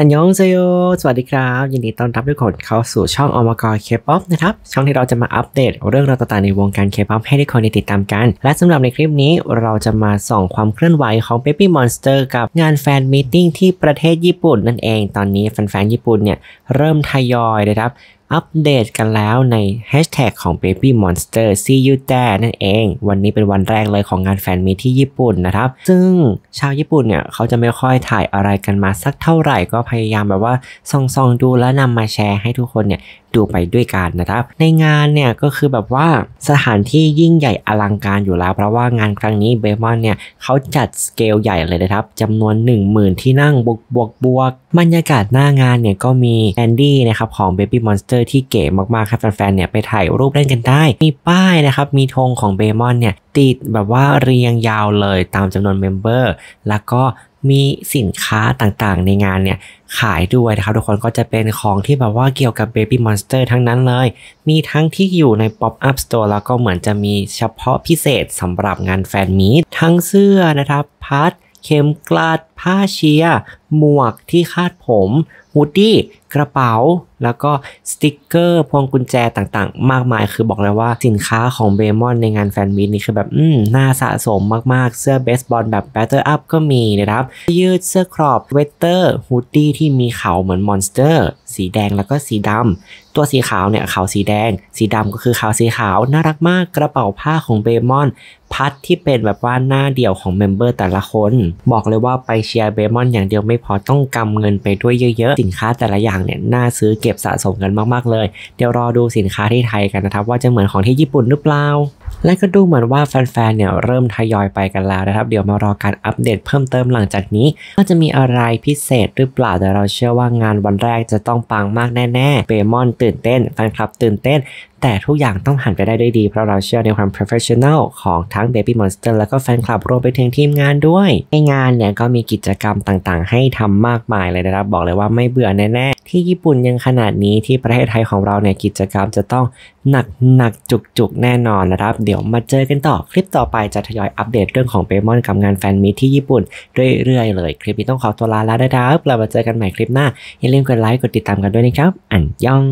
อันยองเซโย สวัสดีครับ ยินดีต้อนรับทุกคนเข้าสู่ช่องอมกรเคป๊อปนะครับ ช่องที่เราจะมาอัปเดตเรื่องราวต่างๆในวงการเคป๊อปให้ทุกคนได้ติดตามกัน และสำหรับในคลิปนี้เราจะมาส่องความเคลื่อนไหวของ Baby Monster กับงานแฟนมีติ้งที่ประเทศญี่ปุ่นนั่นเองตอนนี้แฟนๆญี่ปุ่นเนี่ยเริ่มทยอยนะครับอัปเดตกันแล้วใน Hashtag ของ Baby Monster See You There นั่นเอง วันนี้เป็นวันแรกเลยของงานแฟนมีที่ญี่ปุ่นนะครับ ซึ่งชาวญี่ปุ่นเนี่ยเขาจะไม่ค่อยถ่ายอะไรกันมาสักเท่าไหร่ก็พยายามแบบว่าส่องๆดูแล้วนำมาแชร์ให้ทุกคนเนี่ยดูไปด้วยกันนะครับ ในงานเนี่ยก็คือแบบว่าสถานที่ยิ่งใหญ่อลังการอยู่แล้ว เพราะว่างานครั้งนี้เบมอนเนี่ยเขาจัดสเกลใหญ่เลยนะครับจำนวน10,000ที่นั่งบวกบวกบวกบรรยากาศหน้างานเนี่ยก็มีแอนดี้นะครับของ Baby Monster อร์ที่เก๋มากๆ ครับแฟนๆ เนี่ยไปถ่ายรูปเล่นกันได้ มีป้ายนะครับ มีธงของเบมอนเนี่ยติดแบบว่าเรียงยาวเลยตามจำนวนเมมเบอร์ แล้วก็มีสินค้าต่างๆในงานเนี่ยขายด้วยนะครับทุกคนก็จะเป็นของที่แบบว่าเกี่ยวกับ Baby Monster ทั้งนั้นเลย มีทั้งที่อยู่ใน Pop-up Store แล้วก็เหมือนจะมีเฉพาะพิเศษสำหรับงานแฟนมีททั้งเสื้อนะครับพัดเข็มกลัดผ้าเชียร์หมวกที่คาดผม ฮูดดี้ กระเป๋าแล้วก็สติกเกอร์ พวงกุญแจต่างๆ มากมาย คือบอกเลยว่าสินค้าของเบมอนในงานแฟนมีนี่คือแบบอืมน่าสะสมมากๆ เสื้อเบสบอลแบบแบตเตอร์อัพก็มีนะครับ ยืดเสื้อครอบ เวตเตอร์ ฮูดดี้ที่มีเขาเหมือนมอนสเตอร์ สีแดงแล้วก็สีดำ ตัวสีขาวเนี่ยขาวสีแดง สีดำก็คือขาวสีขาวน่ารักมากกระเป๋าผ้าของเบมอน พัดที่เป็นแบบว่าหน้าเดี่ยวของเมมเบอร์แต่ละคนบอกเลยว่าไปชียร์เบมอนอย่างเดียวไม่พอต้องกำเงินไปด้วยเยอะ ๆ สินค้าแต่ละอย่างเนี่ยน่าซื้อเก็บสะสมกันมากๆเลย เดี๋ยวรอดูสินค้าที่ไทยกันนะครับว่าจะเหมือนของที่ญี่ปุ่นหรือเปล่าและก็ดูเหมือนว่าแฟนๆ เนี่ยเริ่มทยอยไปกันแล้วนะครับ เดี๋ยวมารอการอัปเดตเพิ่มเติมหลังจากนี้ว่าจะมีอะไรพิเศษหรือเปล่า แต่เราเชื่อว่างานวันแรกจะต้องปังมากแน่ๆเบมอนตื่นเต้น แฟนคลับตื่นเต้น แต่ทุกอย่างต้องหันไปได้ด้วยดี เพราะเราเชื่อในความ professional ของทั้ง Baby Monster แล้วก็แฟนคลับรวมไปถึงทีมงานด้วยในงานเนี่ยก็มีกิจกรรมต่างๆ ให้ทำมากมายเลยนะครับบอกเลยว่าไม่เบื่อแน่ๆที่ญี่ปุ่นยังขนาดนี้ที่ประเทศไทยของเราเนี่ยกิจกรรมจะต้องหนักหนักจุกจุกแน่นอนนะครับ เดี๋ยวมาเจอกันต่อคลิปต่อไปจะทยอยอัปเดตเรื่องของเปมอนกับงานแฟนมีที่ญี่ปุ่นเรื่อยๆเลย คลิปนี้ต้องขอตัวลาแล้วนะครับเรามาเจอกันใหม่คลิปหน้าอย่าลืมกดไลค์กดติดตามกันด้วยนะครับ อันยอง